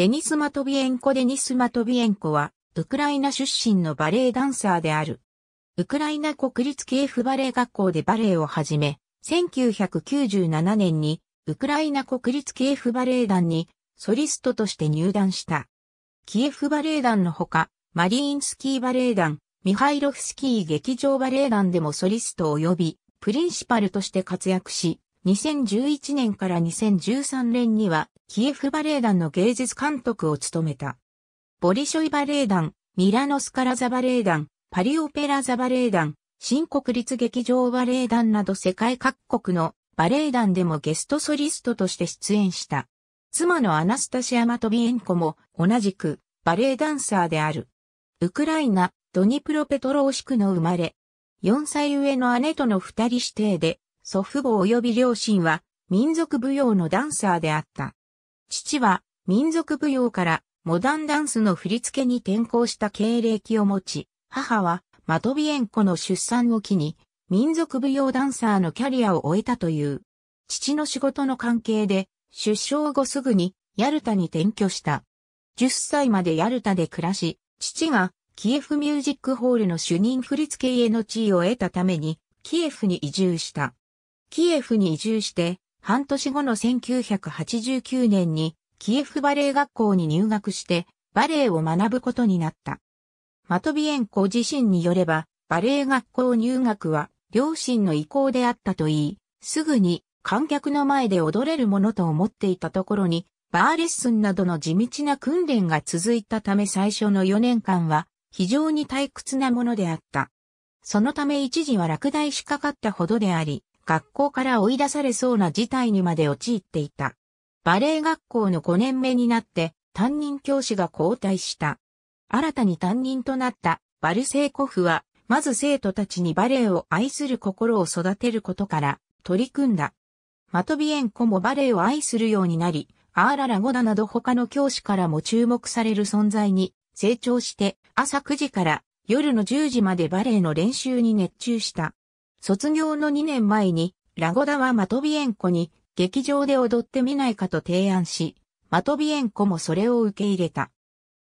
デニス・マトビエンコデニス・マトビエンコは、ウクライナ出身のバレエダンサーである。ウクライナ国立系エフバレエ学校でバレエを始め、1997年に、ウクライナ国立系エフバレエ団に、ソリストとして入団した。キエフバレエ団のほか、マリーンスキーバレエ団、ミハイロフスキー劇場バレエ団でもソリスト及び、プリンシパルとして活躍し、2011年から2013年には、キエフバレエ団の芸術監督を務めた。ボリショイバレエ団、ミラノスカラザバレエ団、パリオペラザバレエ団、新国立劇場バレエ団など世界各国のバレエ団でもゲストソリストとして出演した。妻のアナスタシア・マトビエンコも同じくバレエダンサーである。ウクライナ、ドニプロペトローシクの生まれ。4歳上の姉との二人指定で祖父母及び両親は民族舞踊のダンサーであった。父は民族舞踊からモダンダンスの振り付けに転向した経歴を持ち、母はマトビエンコの出産を機に民族舞踊ダンサーのキャリアを終えたという。父の仕事の関係で出生後すぐにヤルタに転居した。10歳までヤルタで暮らし、父がキエフミュージックホールの主任振付への地位を得たためにキエフに移住した。キエフに移住して、半年後の1989年に、キエフバレエ学校に入学して、バレエを学ぶことになった。マトビエンコ自身によれば、バレエ学校入学は、両親の意向であったといい、すぐに観客の前で踊れるものと思っていたところに、バーレッスンなどの地道な訓練が続いたため最初の4年間は非常に退屈なものであった。そのため一時は落第しかかったほどであり、学校から追い出されそうな事態にまで陥っていた。バレエ学校の5年目になって担任教師が交代した。新たに担任となったバルセイコフは、まず生徒たちにバレエを愛する心を育てることから取り組んだ。マトビエンコもバレエを愛するようになり、アーララゴダなど他の教師からも注目される存在に成長して朝9時から夜の10時までバレエの練習に熱中した。卒業の2年前に、ラゴダはマトビエンコに、劇場で踊ってみないかと提案し、マトビエンコもそれを受け入れた。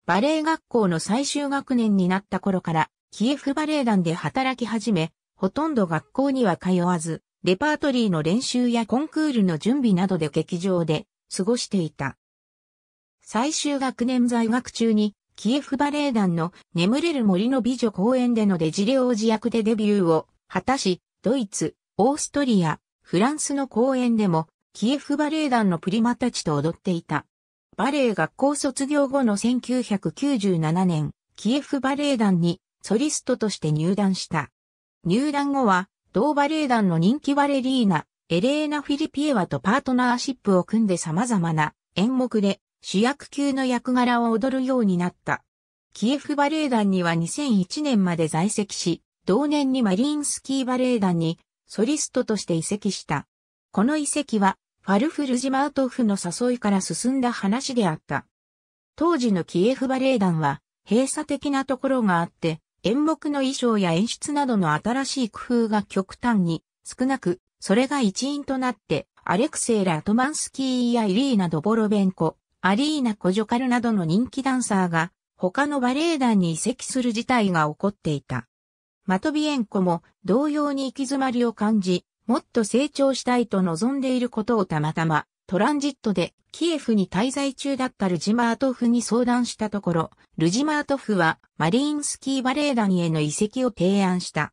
バレエ学校の最終学年になった頃から、キエフバレエ団で働き始め、ほとんど学校には通わず、レパートリーの練習やコンクールの準備などで劇場で過ごしていた。最終学年在学中に、キエフバレエ団の眠れる森の美女公演でのデジレ王子役でデビューを果たし、ドイツ、オーストリア、フランスの公演でも、キエフバレエ団のプリマたちと踊っていた。バレエ学校卒業後の1997年、キエフバレエ団にソリストとして入団した。入団後は、同バレエ団の人気バレリーナ、エレーナ・フィリピエワとパートナーシップを組んで様々な演目で主役級の役柄を踊るようになった。キエフバレエ団には2001年まで在籍し、同年にマリーンスキーバレエ団にソリストとして移籍した。この移籍はファルフルジマートフの誘いから進んだ話であった。当時のキエフバレエ団は閉鎖的なところがあって、演目の衣装や演出などの新しい工夫が極端に少なく、それが一因となって、アレクセイ・ラトマンスキーやイリーナ・ドボロベンコ、アリーナ・コジョカルなどの人気ダンサーが他のバレエ団に移籍する事態が起こっていた。マトビエンコも同様に行き詰まりを感じ、もっと成長したいと望んでいることをたまたま、トランジットでキエフに滞在中だったルジマートフに相談したところ、ルジマートフはマリーンスキーバレー団への移籍を提案した。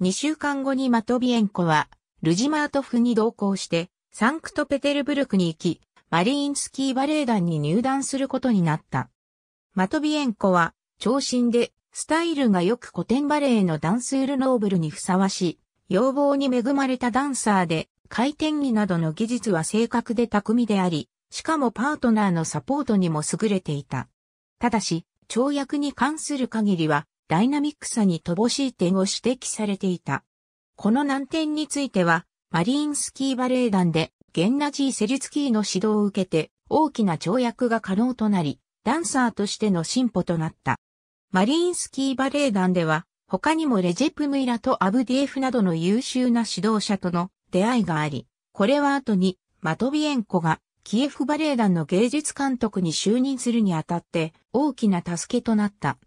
2週間後にマトビエンコは、ルジマートフに同行して、サンクトペテルブルクに行き、マリーンスキーバレー団に入団することになった。マトビエンコは、長身でスタイルがよく古典バレエのダンスールノーブルにふさわしい、要望に恵まれたダンサーで、回転技などの技術は正確で巧みであり、しかもパートナーのサポートにも優れていた。ただし、跳躍に関する限りは、ダイナミックさに乏しい点を指摘されていた。この難点については、マリーンスキーバレエ団で、ゲンナジー・セリツキーの指導を受けて、大きな跳躍が可能となり、ダンサーとしての進歩となった。マリンスキーバレエ団では、他にもレジェプ・ムイラとアブディエフなどの優秀な指導者との出会いがあり、これは後にマトビエンコがキエフバレエ団の芸術監督に就任するにあたって大きな助けとなった。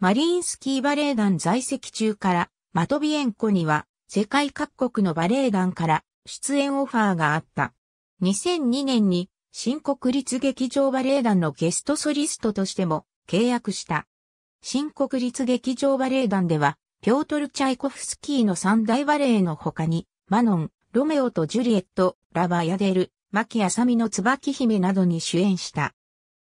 マリンスキーバレエ団在籍中からマトビエンコには世界各国のバレエ団から出演オファーがあった。2002年に新国立劇場バレエ団のゲストソリストとしても契約した。新国立劇場バレエ団では、ピョートル・チャイコフスキーの三大バレエの他に、マノン、ロメオとジュリエット、ラバヤデル、マキアサミの椿姫などに主演した。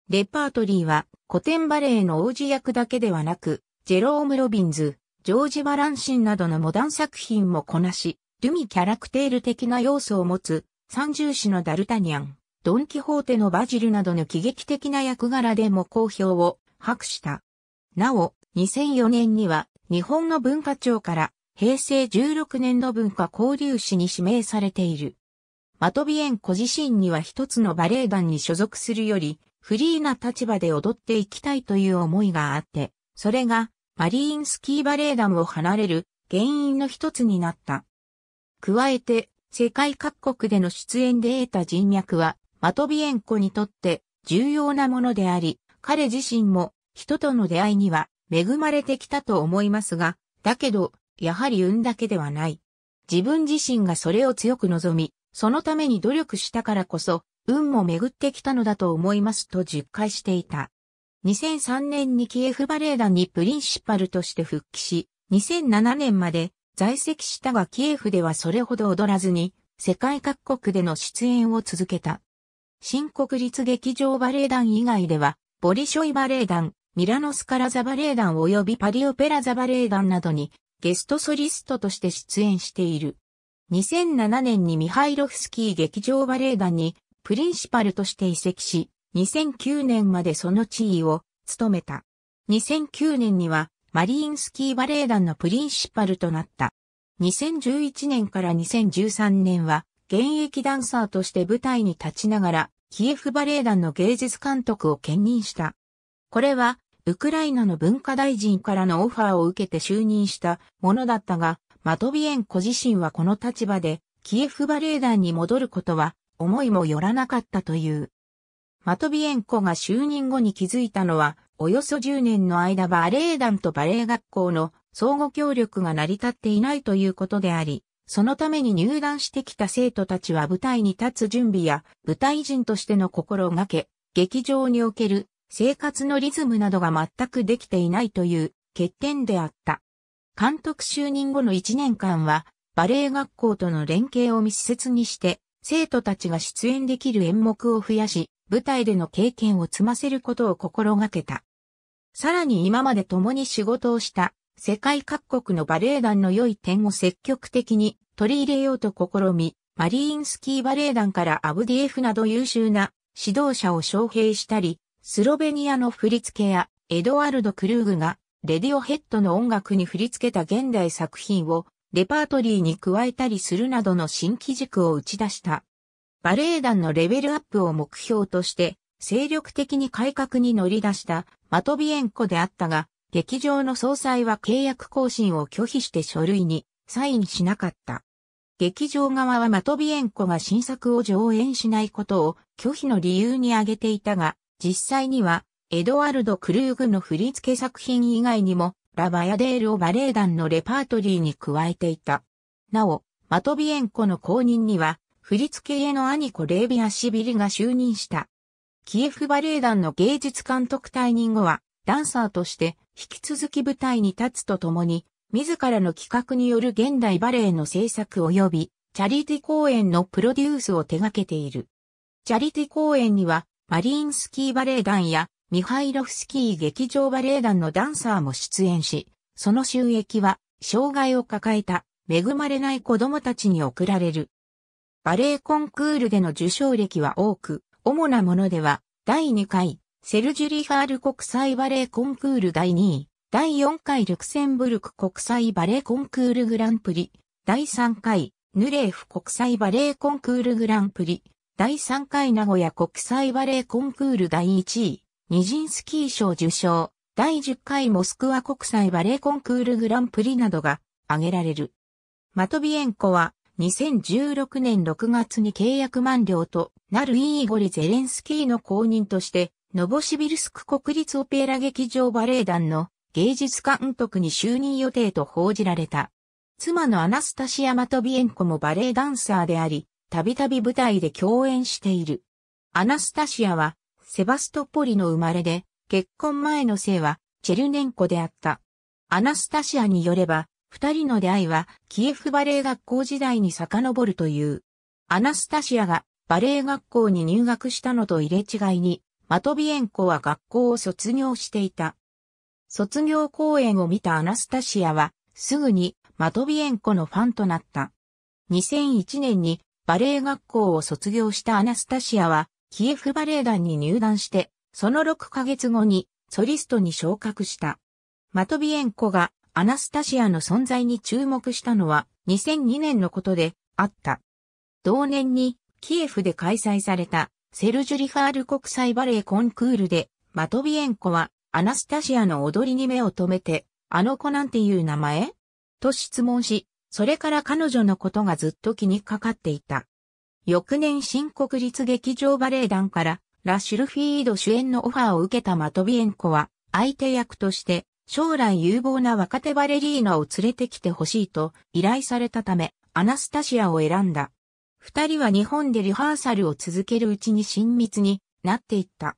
レパートリーは古典バレエの王子役だけではなく、ジェローム・ロビンズ、ジョージ・バランシンなどのモダン作品もこなし、ルミキャラクテール的な要素を持つ、三重詩のダルタニャン、ドン・キホーテのバジルなどの喜劇的な役柄でも好評を博した。なお、2004年には日本の文化庁から平成16年の文化交流史に指名されている。マトビエンコ自身には一つのバレエ団に所属するより、フリーな立場で踊っていきたいという思いがあって、それがマリーンスキーバレエ団を離れる原因の一つになった。加えて、世界各国での出演で得た人脈は、マトビエンコにとって重要なものであり、彼自身も人との出会いには恵まれてきたと思いますが、だけど、やはり運だけではない。自分自身がそれを強く望み、そのために努力したからこそ、運も巡ってきたのだと思いますと実感していた。2003年にキエフバレエ団にプリンシパルとして復帰し、2007年まで在籍したがキエフではそれほど踊らずに、世界各国での出演を続けた。新国立劇場バレエ団以外では、ボリショイバレエ団、ミラノスカラザバレエ団及びパリオペラザバレエ団などにゲストソリストとして出演している。2007年にミハイロフスキー劇場バレエ団にプリンシパルとして移籍し、2009年までその地位を務めた。2009年にはマリーンスキーバレエ団のプリンシパルとなった。2011年から2013年は現役ダンサーとして舞台に立ちながら、キエフバレエ団の芸術監督を兼任した。これは、ウクライナの文化大臣からのオファーを受けて就任したものだったが、マトビエンコ自身はこの立場で、キエフバレエ団に戻ることは、思いもよらなかったという。マトビエンコが就任後に気づいたのは、およそ10年の間バレエ団とバレエ学校の相互協力が成り立っていないということであり、そのために入団してきた生徒たちは舞台に立つ準備や舞台人としての心がけ、劇場における生活のリズムなどが全くできていないという欠点であった。監督就任後の1年間は、バレエ学校との連携を密接にして、生徒たちが出演できる演目を増やし、舞台での経験を積ませることを心がけた。さらに今まで共に仕事をした世界各国のバレエ団の良い点を積極的に取り入れようと試み、マリーンスキーバレエ団からアブディエフなど優秀な指導者を招聘したり、スロベニアの振付やエドワルド・クルーグがレディオヘッドの音楽に振り付けた現代作品をレパートリーに加えたりするなどの新機軸を打ち出した。バレエ団のレベルアップを目標として精力的に改革に乗り出したマトビエンコであったが、劇場の総裁は契約更新を拒否して書類にサインしなかった。劇場側はマトビエンコが新作を上演しないことを拒否の理由に挙げていたが、実際には、エドワルド・クルーグの振付作品以外にも、ラ・バヤデールをバレエ団のレパートリーに加えていた。なお、マトビエンコの後任には、振付家の兄子レービアシビリが就任した。キエフバレエ団の芸術監督退任後は、ダンサーとして引き続き舞台に立つとともに、自らの企画による現代バレエの制作及び、チャリティ公演のプロデュースを手掛けている。チャリティ公演には、マリーンスキーバレエ団やミハイロフスキー劇場バレエ団のダンサーも出演し、その収益は障害を抱えた恵まれない子供たちに贈られる。バレエコンクールでの受賞歴は多く、主なものでは第2回セルジュリファール国際バレエコンクール第2位、第4回ルクセンブルク国際バレエコンクールグランプリ、第3回ヌレーフ国際バレエコンクールグランプリ、第3回名古屋国際バレーコンクール第1位、ニジンスキー賞受賞、第10回モスクワ国際バレーコンクールグランプリなどが挙げられる。マトビエンコは2016年6月に契約満了となるイーゴリ・ゼレンスキーの後任として、ノボシビルスク国立オペラ劇場バレエ団の芸術監督に就任予定と報じられた。妻のアナスタシア・マトビエンコもバレエダンサーであり、たびたび舞台で共演している。アナスタシアは、セバストポリの生まれで、結婚前の姓は、チェルネンコであった。アナスタシアによれば、二人の出会いは、キエフバレエ学校時代に遡るという。アナスタシアが、バレエ学校に入学したのと入れ違いに、マトビエンコは学校を卒業していた。卒業公演を見たアナスタシアは、すぐにマトビエンコのファンとなった。2001年にバレエ学校を卒業したアナスタシアは、キエフバレエ団に入団して、その6ヶ月後にソリストに昇格した。マトビエンコがアナスタシアの存在に注目したのは2002年のことであった。同年にキエフで開催されたセルジュリファール国際バレエコンクールでマトビエンコはアナスタシアの踊りに目を留めてあの子なんていう名前と質問し、それから彼女のことがずっと気にかかっていた。翌年新国立劇場バレエ団からラ・シュルフィード主演のオファーを受けたマトビエンコは相手役として将来有望な若手バレリーナを連れてきてほしいと依頼されたためアナスタシアを選んだ。二人は日本でリハーサルを続けるうちに親密になっていった。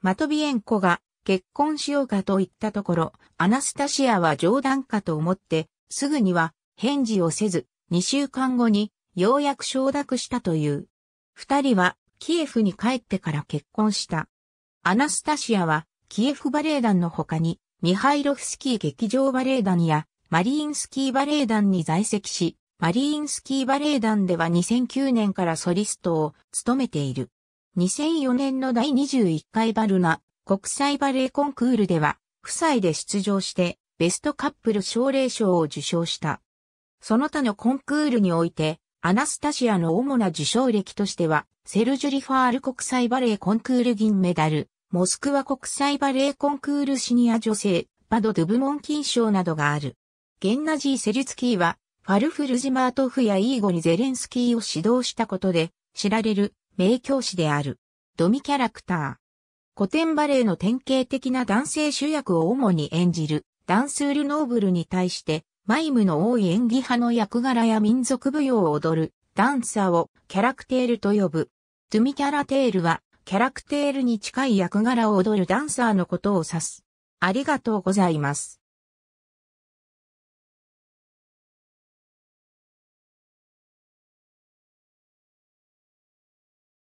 マトビエンコが結婚しようかと言ったところ、アナスタシアは冗談かと思って、すぐには返事をせず、2週間後にようやく承諾したという。二人はキエフに帰ってから結婚した。アナスタシアはキエフバレエ団の他にミハイロフスキー劇場バレエ団やマリーンスキーバレエ団に在籍し、マリーンスキーバレエ団では2009年からソリストを務めている。2004年の第21回バルナ国際バレエコンクールでは、夫妻で出場してベストカップル奨励賞を受賞した。その他のコンクールにおいて、アナスタシアの主な受賞歴としては、セルジュリファール国際バレエコンクール銀メダル、モスクワ国際バレエコンクールシニア女性、バド・ドゥブモン金賞などがある。ゲンナジー・セリツキーは、ファルフルジマートフやイーゴにゼレンスキーを指導したことで、知られる名教師である。ドミキャラクター。古典バレエの典型的な男性主役を主に演じる、ダンスール・ノーブルに対して、マイムの多い演技派の役柄や民族舞踊を踊る、ダンサーをキャラクテールと呼ぶ。トゥミキャラテールは、キャラクテールに近い役柄を踊るダンサーのことを指す。ありがとうございます。